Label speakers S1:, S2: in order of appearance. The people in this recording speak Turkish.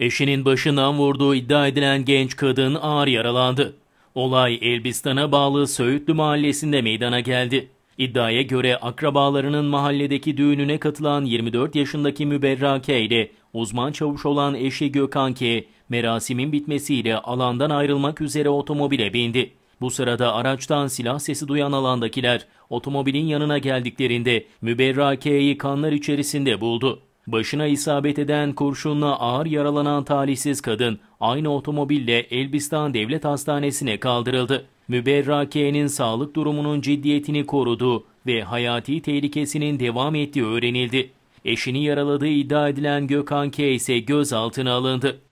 S1: Eşinin başından vurduğu iddia edilen genç kadın ağır yaralandı. Olay Elbistan'a bağlı Söğütlü mahallesinde meydana geldi. İddiaya göre akrabalarının mahalledeki düğününe katılan 24 yaşındaki Müberra K ile uzman çavuş olan eşi Gökhan K, merasimin bitmesiyle alandan ayrılmak üzere otomobile bindi. Bu sırada araçtan silah sesi duyan alandakiler otomobilin yanına geldiklerinde Müberra K'yi kanlar içerisinde buldu. Başına isabet eden kurşunla ağır yaralanan talihsiz kadın aynı otomobille Elbistan Devlet Hastanesi'ne kaldırıldı. Müberrake'nin sağlık durumunun ciddiyetini korudu ve hayati tehlikesinin devam ettiği öğrenildi. Eşini yaraladığı iddia edilen Gökhan K ise gözaltına alındı.